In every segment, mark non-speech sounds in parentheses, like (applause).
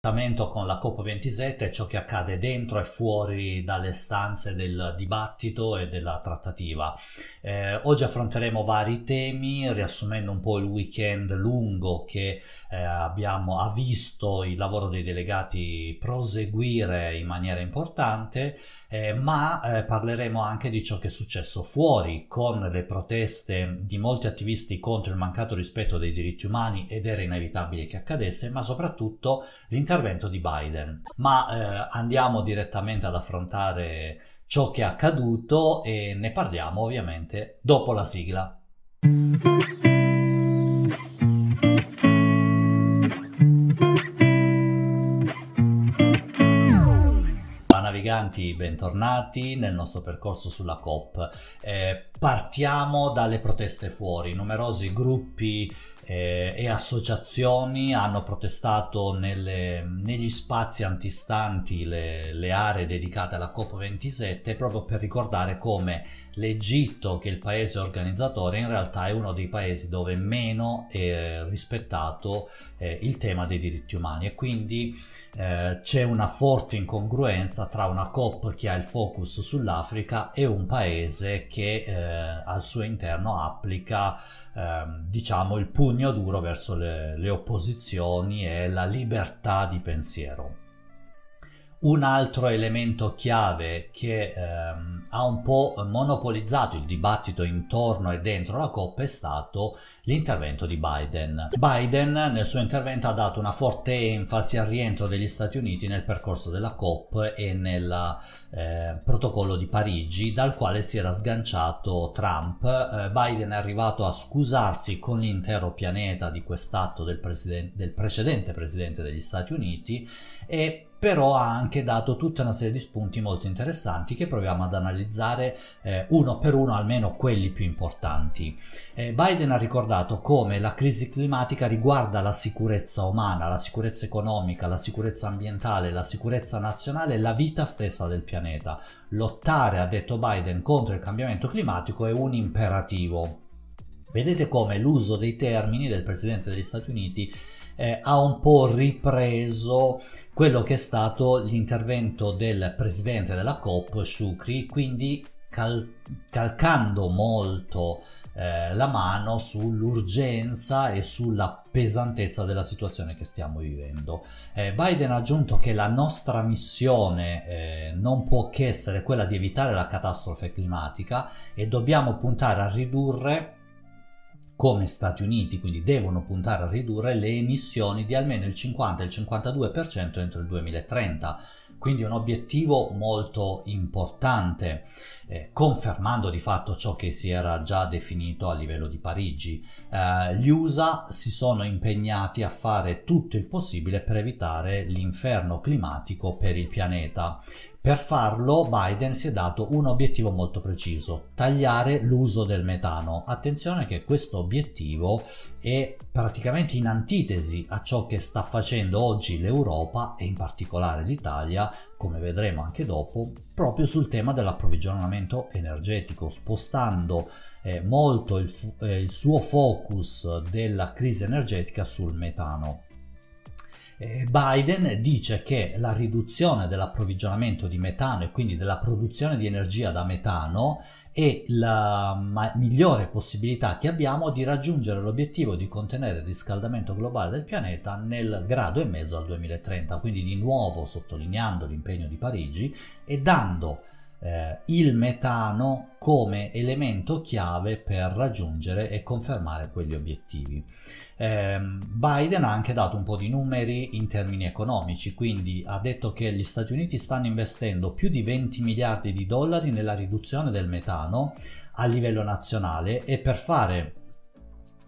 con la COP27 e ciò che accade dentro e fuori dalle stanze del dibattito e della trattativa. Eh, oggi affronteremo vari temi, riassumendo un po' il weekend lungo che eh, abbiamo, ha visto il lavoro dei delegati proseguire in maniera importante eh, ma eh, parleremo anche di ciò che è successo fuori con le proteste di molti attivisti contro il mancato rispetto dei diritti umani ed era inevitabile che accadesse, ma soprattutto l'intervento di Biden. Ma eh, andiamo direttamente ad affrontare ciò che è accaduto e ne parliamo ovviamente dopo la sigla. naviganti, bentornati nel nostro percorso sulla COP. Eh, partiamo dalle proteste fuori, numerosi gruppi eh, e associazioni hanno protestato nelle, negli spazi antistanti le, le aree dedicate alla COP27 proprio per ricordare come l'Egitto, che è il paese organizzatore, in realtà è uno dei paesi dove meno è rispettato eh, il tema dei diritti umani e quindi eh, c'è una forte incongruenza tra una COP che ha il focus sull'Africa e un paese che eh, al suo interno applica ehm, diciamo il pugno duro verso le, le opposizioni e la libertà di pensiero. Un altro elemento chiave che ehm, ha un po' monopolizzato il dibattito intorno e dentro la COP è stato l'intervento di Biden. Biden nel suo intervento ha dato una forte enfasi al rientro degli Stati Uniti nel percorso della COP e nel eh, protocollo di Parigi dal quale si era sganciato Trump. Eh, Biden è arrivato a scusarsi con l'intero pianeta di quest'atto del, presiden- del precedente presidente degli Stati Uniti e però ha anche dato tutta una serie di spunti molto interessanti che proviamo ad analizzare eh, uno per uno, almeno quelli più importanti. Eh, Biden ha ricordato come la crisi climatica riguarda la sicurezza umana, la sicurezza economica, la sicurezza ambientale, la sicurezza nazionale e la vita stessa del pianeta. Lottare, ha detto Biden, contro il cambiamento climatico è un imperativo. Vedete come l'uso dei termini del Presidente degli Stati Uniti eh, ha un po' ripreso quello che è stato l'intervento del presidente della COP, Shukri, quindi cal- calcando molto eh, la mano sull'urgenza e sulla pesantezza della situazione che stiamo vivendo. Eh, Biden ha aggiunto che la nostra missione eh, non può che essere quella di evitare la catastrofe climatica e dobbiamo puntare a ridurre come Stati Uniti, quindi devono puntare a ridurre le emissioni di almeno il 50 e il 52% entro il 2030 quindi un obiettivo molto importante, eh, confermando di fatto ciò che si era già definito a livello di Parigi. Eh, gli USA si sono impegnati a fare tutto il possibile per evitare l'inferno climatico per il pianeta. Per farlo Biden si è dato un obiettivo molto preciso, tagliare l'uso del metano. Attenzione che questo obiettivo è praticamente in antitesi a ciò che sta facendo oggi l'Europa e in particolare l'Italia, come vedremo anche dopo, proprio sul tema dell'approvvigionamento energetico, spostando eh, molto il, eh, il suo focus della crisi energetica sul metano. Eh, Biden dice che la riduzione dell'approvvigionamento di metano e quindi della produzione di energia da metano è la migliore possibilità che abbiamo di raggiungere l'obiettivo di contenere il riscaldamento globale del pianeta nel grado e mezzo al 2030, quindi di nuovo sottolineando l'impegno di Parigi e dando eh, il metano come elemento chiave per raggiungere e confermare quegli obiettivi. Eh, Biden ha anche dato un po' di numeri in termini economici, quindi ha detto che gli Stati Uniti stanno investendo più di 20 miliardi di dollari nella riduzione del metano a livello nazionale e per fare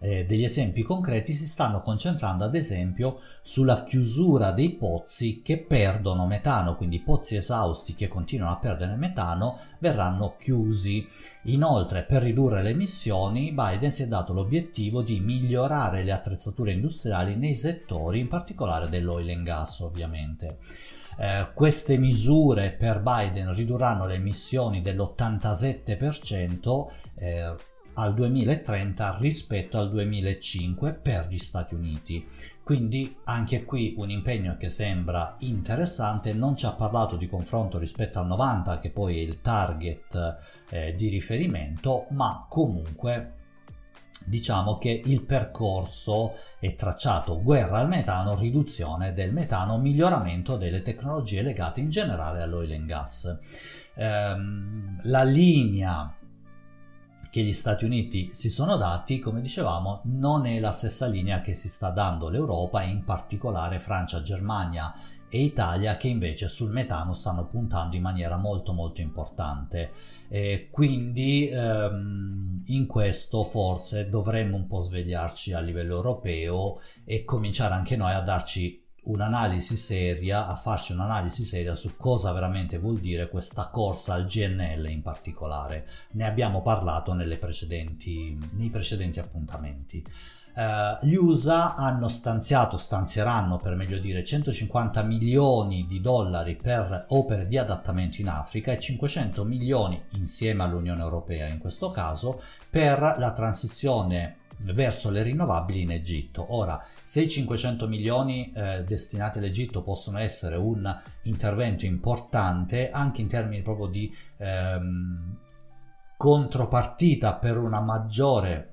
eh, degli esempi concreti si stanno concentrando ad esempio sulla chiusura dei pozzi che perdono metano, quindi i pozzi esausti che continuano a perdere metano verranno chiusi. Inoltre per ridurre le emissioni Biden si è dato l'obiettivo di migliorare le attrezzature industriali nei settori, in particolare dell'oil and gas ovviamente. Eh, queste misure per Biden ridurranno le emissioni dell'87% eh, al 2030 rispetto al 2005 per gli Stati Uniti. Quindi anche qui un impegno che sembra interessante, non ci ha parlato di confronto rispetto al 90 che poi è il target eh, di riferimento, ma comunque diciamo che il percorso è tracciato guerra al metano, riduzione del metano, miglioramento delle tecnologie legate in generale all'oil and gas. Ehm, la linea che gli Stati Uniti si sono dati, come dicevamo, non è la stessa linea che si sta dando l'Europa e in particolare Francia, Germania e Italia che invece sul metano stanno puntando in maniera molto molto importante. E quindi ehm, in questo forse dovremmo un po' svegliarci a livello europeo e cominciare anche noi a darci un'analisi seria, a farci un'analisi seria su cosa veramente vuol dire questa corsa al GNL in particolare. Ne abbiamo parlato precedenti, nei precedenti appuntamenti. Uh, gli USA hanno stanziato, stanzieranno per meglio dire, 150 milioni di dollari per opere di adattamento in Africa e 500 milioni insieme all'Unione Europea in questo caso per la transizione verso le rinnovabili in Egitto. Ora, se i 500 milioni eh, destinati all'Egitto possono essere un intervento importante anche in termini proprio di ehm, contropartita per una maggiore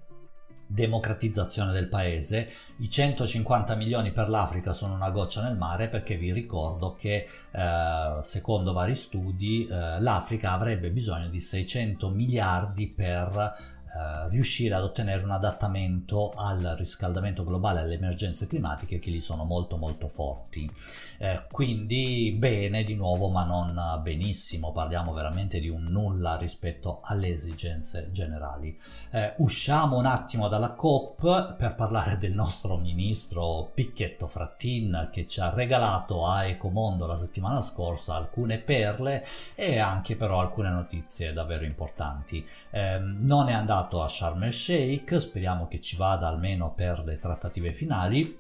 democratizzazione del paese. I 150 milioni per l'Africa sono una goccia nel mare perché vi ricordo che eh, secondo vari studi eh, l'Africa avrebbe bisogno di 600 miliardi per eh, riuscire ad ottenere un adattamento al riscaldamento globale, alle emergenze climatiche che lì sono molto molto forti. Eh, quindi bene di nuovo ma non benissimo, parliamo veramente di un nulla rispetto alle esigenze generali. Eh, usciamo un attimo dalla COP per parlare del nostro ministro Picchetto Frattin che ci ha regalato a Ecomondo la settimana scorsa alcune perle e anche però alcune notizie davvero importanti. Ehm, non è andato portato a Sharm el Sheikh, speriamo che ci vada almeno per le trattative finali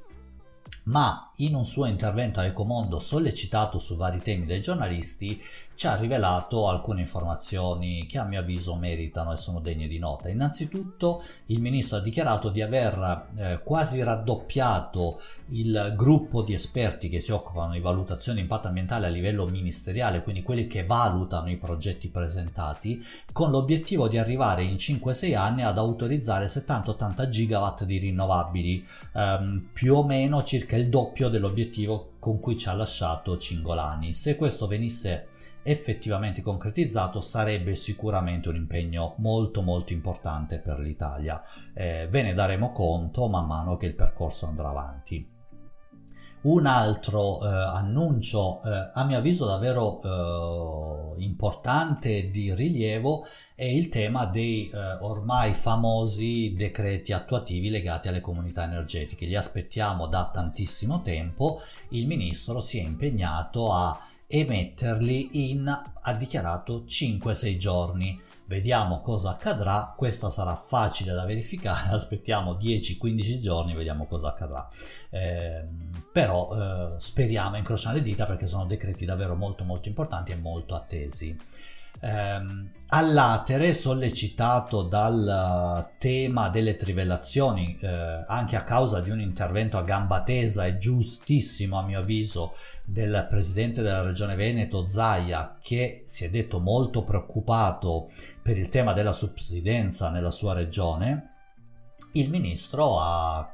ma in un suo intervento a Ecomondo sollecitato su vari temi dai giornalisti ci ha rivelato alcune informazioni che a mio avviso meritano e sono degne di nota. Innanzitutto il ministro ha dichiarato di aver eh, quasi raddoppiato il gruppo di esperti che si occupano di valutazione di impatto ambientale a livello ministeriale, quindi quelli che valutano i progetti presentati, con l'obiettivo di arrivare in 5-6 anni ad autorizzare 70-80 gigawatt di rinnovabili, ehm, più o meno circa il doppio dell'obiettivo con cui ci ha lasciato Cingolani. Se questo venisse effettivamente concretizzato sarebbe sicuramente un impegno molto molto importante per l'Italia. Eh, ve ne daremo conto man mano che il percorso andrà avanti. Un altro eh, annuncio, eh, a mio avviso, davvero eh, importante di rilievo è il tema dei eh, ormai famosi decreti attuativi legati alle comunità energetiche. Li aspettiamo da tantissimo tempo. Il ministro si è impegnato a emetterli in, ha dichiarato, 5-6 giorni vediamo cosa accadrà questa sarà facile da verificare (laughs) aspettiamo 10-15 giorni e vediamo cosa accadrà eh, però eh, speriamo incrociamo le dita perché sono decreti davvero molto molto importanti e molto attesi eh, all'atere sollecitato dal eh, tema delle trivellazioni eh, anche a causa di un intervento a gamba tesa e giustissimo a mio avviso del presidente della regione Veneto Zaia che si è detto molto preoccupato per il tema della subsidenza nella sua regione, il ministro ha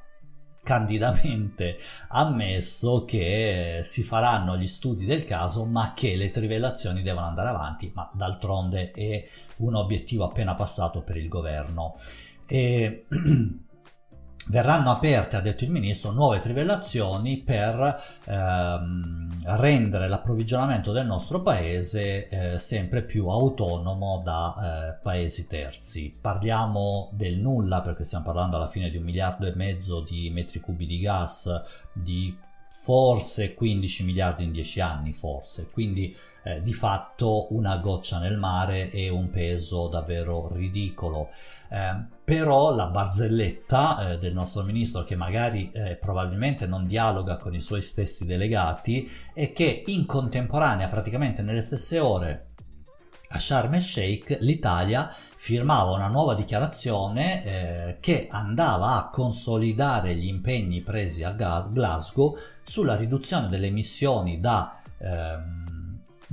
candidamente ammesso che si faranno gli studi del caso, ma che le trivellazioni devono andare avanti, ma d'altronde è un obiettivo appena passato per il governo. E (clears throat) verranno aperte, ha detto il ministro, nuove trivellazioni per ehm, rendere l'approvvigionamento del nostro paese eh, sempre più autonomo da eh, paesi terzi. Parliamo del nulla perché stiamo parlando alla fine di un miliardo e mezzo di metri cubi di gas, di forse 15 miliardi in 10 anni, forse. Quindi eh, di fatto una goccia nel mare e un peso davvero ridicolo. Eh, però la barzelletta eh, del nostro ministro, che magari eh, probabilmente non dialoga con i suoi stessi delegati, è che in contemporanea, praticamente nelle stesse ore a Sharm el Sheikh, l'Italia firmava una nuova dichiarazione eh, che andava a consolidare gli impegni presi a Glasgow sulla riduzione delle emissioni da... Ehm,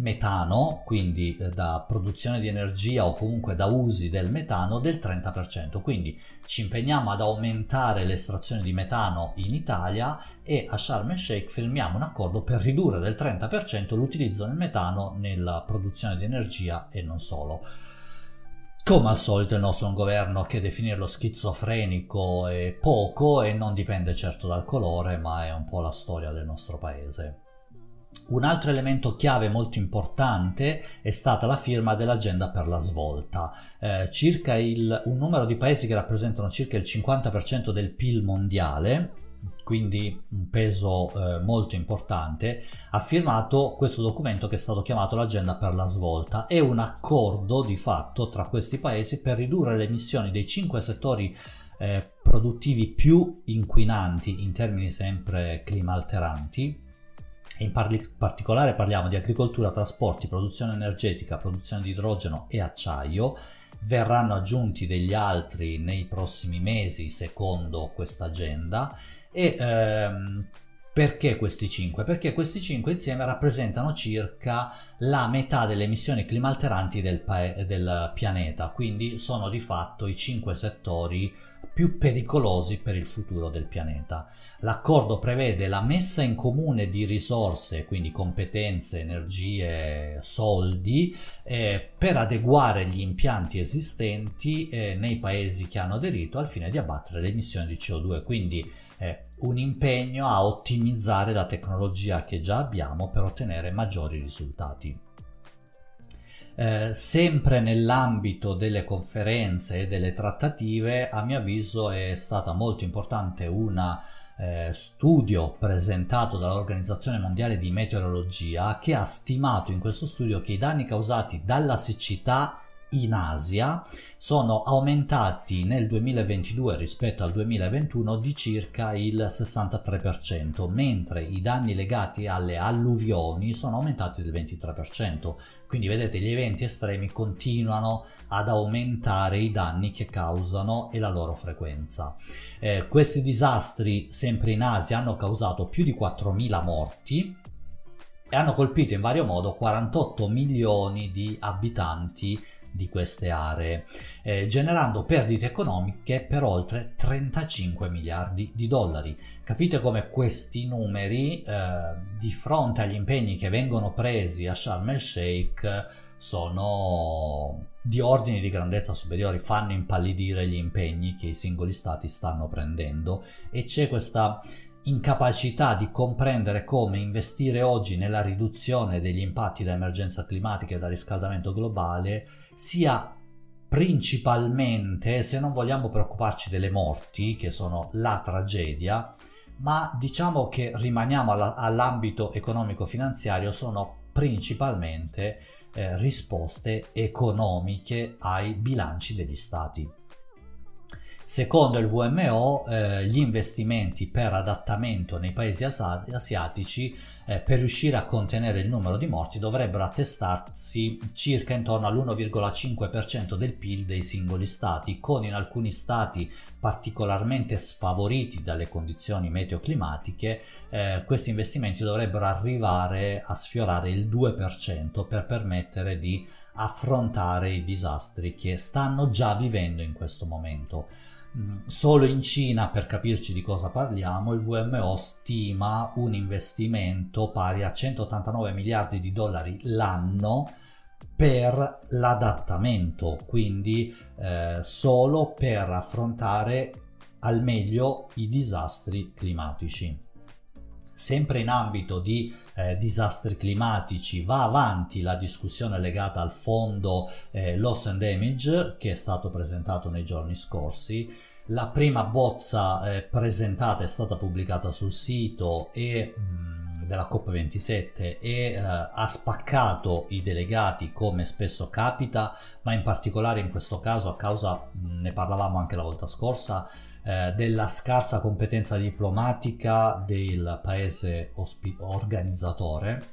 metano, quindi eh, da produzione di energia o comunque da usi del metano, del 30%. Quindi ci impegniamo ad aumentare l'estrazione di metano in Italia e a Sharm el Sheikh firmiamo un accordo per ridurre del 30% l'utilizzo del metano nella produzione di energia e non solo. Come al solito il nostro è un governo che definirlo schizofrenico è poco e non dipende certo dal colore, ma è un po' la storia del nostro paese. Un altro elemento chiave molto importante è stata la firma dell'agenda per la svolta. Eh, circa il, un numero di paesi che rappresentano circa il 50% del PIL mondiale, quindi un peso eh, molto importante, ha firmato questo documento che è stato chiamato l'agenda per la svolta. È un accordo di fatto tra questi paesi per ridurre le emissioni dei cinque settori eh, produttivi più inquinanti in termini sempre climalteranti e in parli- particolare parliamo di agricoltura, trasporti, produzione energetica, produzione di idrogeno e acciaio. Verranno aggiunti degli altri nei prossimi mesi secondo questa agenda e ehm, perché questi 5? Perché questi 5 insieme rappresentano circa la metà delle emissioni climalteranti del, pa- del pianeta, quindi sono di fatto i 5 settori più pericolosi per il futuro del pianeta. L'accordo prevede la messa in comune di risorse, quindi competenze, energie, soldi, eh, per adeguare gli impianti esistenti eh, nei paesi che hanno aderito al fine di abbattere le emissioni di CO2. Quindi eh, un impegno a ottimizzare la tecnologia che già abbiamo per ottenere maggiori risultati. Eh, sempre nell'ambito delle conferenze e delle trattative, a mio avviso è stata molto importante una eh, studio presentato dall'Organizzazione Mondiale di Meteorologia che ha stimato in questo studio che i danni causati dalla siccità in Asia sono aumentati nel 2022 rispetto al 2021 di circa il 63%, mentre i danni legati alle alluvioni sono aumentati del 23%. Quindi vedete gli eventi estremi continuano ad aumentare i danni che causano e la loro frequenza. Eh, questi disastri sempre in Asia hanno causato più di 4.000 morti e hanno colpito in vario modo 48 milioni di abitanti di queste aree, eh, generando perdite economiche per oltre 35 miliardi di dollari. Capite come questi numeri, eh, di fronte agli impegni che vengono presi a Sharm el Sheikh, sono di ordini di grandezza superiori, fanno impallidire gli impegni che i singoli stati stanno prendendo e c'è questa incapacità di comprendere come investire oggi nella riduzione degli impatti da emergenza climatica e da riscaldamento globale sia principalmente, se non vogliamo preoccuparci delle morti, che sono la tragedia, ma diciamo che rimaniamo alla, all'ambito economico-finanziario, sono principalmente eh, risposte economiche ai bilanci degli stati. Secondo il WMO, eh, gli investimenti per adattamento nei paesi asiatici eh, per riuscire a contenere il numero di morti dovrebbero attestarsi circa intorno all'1,5% del PIL dei singoli stati, con in alcuni stati particolarmente sfavoriti dalle condizioni meteoclimatiche, eh, questi investimenti dovrebbero arrivare a sfiorare il 2% per permettere di affrontare i disastri che stanno già vivendo in questo momento. Solo in Cina, per capirci di cosa parliamo, il WMO stima un investimento pari a 189 miliardi di dollari l'anno per l'adattamento, quindi eh, solo per affrontare al meglio i disastri climatici. Sempre in ambito di eh, disastri climatici va avanti la discussione legata al fondo eh, Loss and Damage che è stato presentato nei giorni scorsi. La prima bozza eh, presentata è stata pubblicata sul sito e, mh, mm, della COP27 e eh, ha spaccato i delegati come spesso capita, ma in particolare in questo caso a causa, mh, mm, ne parlavamo anche la volta scorsa, eh, della scarsa competenza diplomatica del paese ospi- organizzatore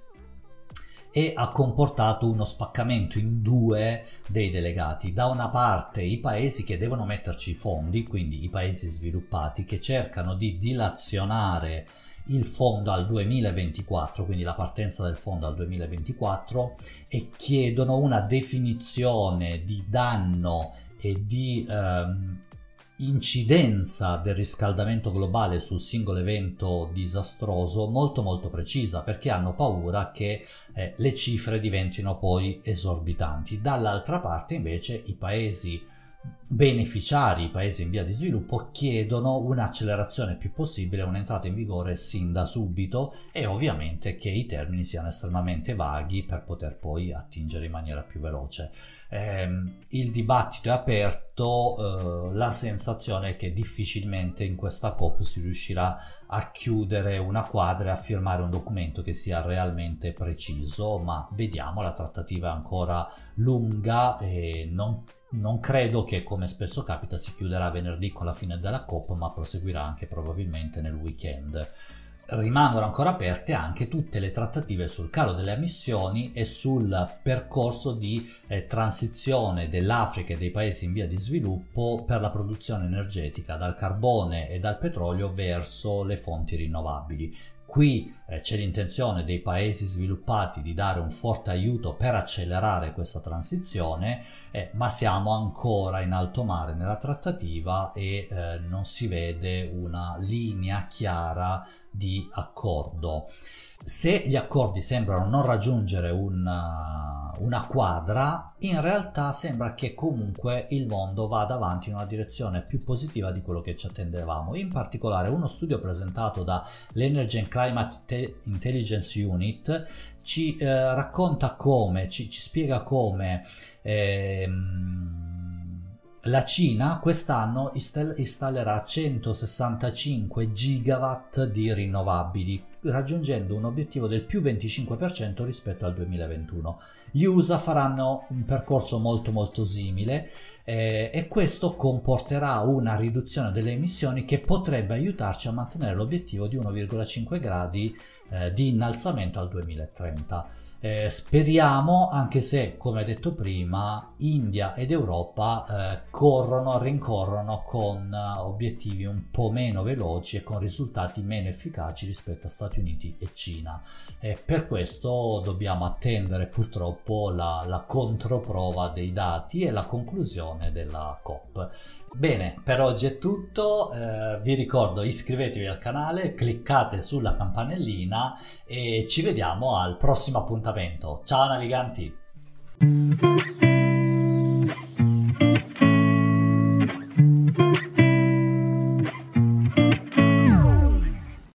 e ha comportato uno spaccamento in due dei delegati. Da una parte i paesi che devono metterci fondi, quindi i paesi sviluppati, che cercano di dilazionare il fondo al 2024, quindi la partenza del fondo al 2024, e chiedono una definizione di danno e di ehm, incidenza del riscaldamento globale sul singolo evento disastroso molto molto precisa perché hanno paura che eh, le cifre diventino poi esorbitanti. Dall'altra parte invece i paesi beneficiari, i paesi in via di sviluppo, chiedono un'accelerazione più possibile, un'entrata in vigore sin da subito e ovviamente che i termini siano estremamente vaghi per poter poi attingere in maniera più veloce ehm, il dibattito è aperto, eh, la sensazione è che difficilmente in questa COP si riuscirà a chiudere una quadra e a firmare un documento che sia realmente preciso, ma vediamo, la trattativa è ancora lunga e non, non credo che, come spesso capita, si chiuderà venerdì con la fine della COP, ma proseguirà anche probabilmente nel weekend rimangono ancora aperte anche tutte le trattative sul calo delle emissioni e sul percorso di eh, transizione dell'Africa e dei paesi in via di sviluppo per la produzione energetica dal carbone e dal petrolio verso le fonti rinnovabili. Qui eh, c'è l'intenzione dei paesi sviluppati di dare un forte aiuto per accelerare questa transizione, eh, ma siamo ancora in alto mare nella trattativa e eh, non si vede una linea chiara di accordo. Se gli accordi sembrano non raggiungere una, uh, una quadra, in realtà sembra che comunque il mondo vada avanti in una direzione più positiva di quello che ci attendevamo. In particolare, uno studio presentato dall'Energy and Climate Intelligence Unit ci eh, racconta come, ci, ci spiega come ehm, la Cina quest'anno installerà 165 gigawatt di rinnovabili, raggiungendo un obiettivo del più 25% rispetto al 2021. Gli USA faranno un percorso molto molto simile eh, e questo comporterà una riduzione delle emissioni che potrebbe aiutarci a mantenere l'obiettivo di 1,5 gradi eh, di innalzamento al 2030. Eh, speriamo, anche se, come detto prima, India ed Europa eh, corrono, rincorrono con eh, obiettivi un po' meno veloci e con risultati meno efficaci rispetto a Stati Uniti e Cina. E per questo dobbiamo attendere purtroppo la, la controprova dei dati e la conclusione della COP Bene, per oggi è tutto, eh, vi ricordo iscrivetevi al canale, cliccate sulla campanellina e ci vediamo al prossimo appuntamento. Ciao naviganti!